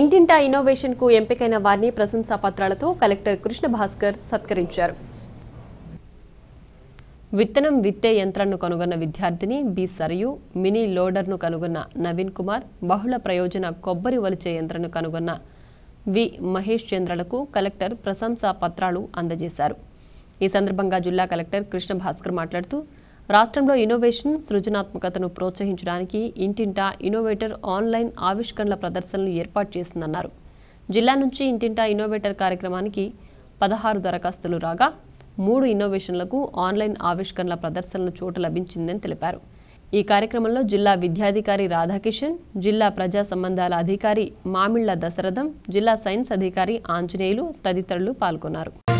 ఇంటింటా ఇన్నోవేషన్కు ఎంపికైన వారిని ప్రశంసా పత్రాలతో కలెక్టర్ కృష్ణ భాస్కర్ సత్కరించారు విత్తనం విత్తే యంత్రాన్ని కనుగొన్న విద్యార్థిని బి సరయు మినీ లోడర్ను కనుగొన్న నవీన్ కుమార్ బహుళ ప్రయోజన కొబ్బరి వలిచే యంత్రాన్ని కనుగొన్న వి మహేష్ చంద్రలకు కలెక్టర్ ప్రశంసా పత్రాలు అందజేశారు ఈ సందర్భంగా జిల్లా కలెక్టర్ కృష్ణ భాస్కర్ మాట్లాడుతూ రాష్ట్రంలో ఇన్నోవేషన్ సృజనాత్మకతను ప్రోత్సహించడానికి ఇంటింటా ఇన్నోవేటర్ ఆన్లైన్ ఆవిష్కరణల ప్రదర్శనలు ఏర్పాటు చేసిందన్నారు జిల్లా నుంచి ఇంటింటా ఇన్నోవేటర్ కార్యక్రమానికి పదహారు దరఖాస్తులు రాగా మూడు ఇన్నోవేషన్లకు ఆన్లైన్ ఆవిష్కరణల ప్రదర్శనలు చోటు లభించిందని తెలిపారు ఈ కార్యక్రమంలో జిల్లా విద్యాధికారి రాధాకిషన్ జిల్లా ప్రజా సంబంధాల అధికారి మామిళ్ల దశరథం జిల్లా సైన్స్ అధికారి ఆంజనేయులు తదితరులు పాల్గొన్నారు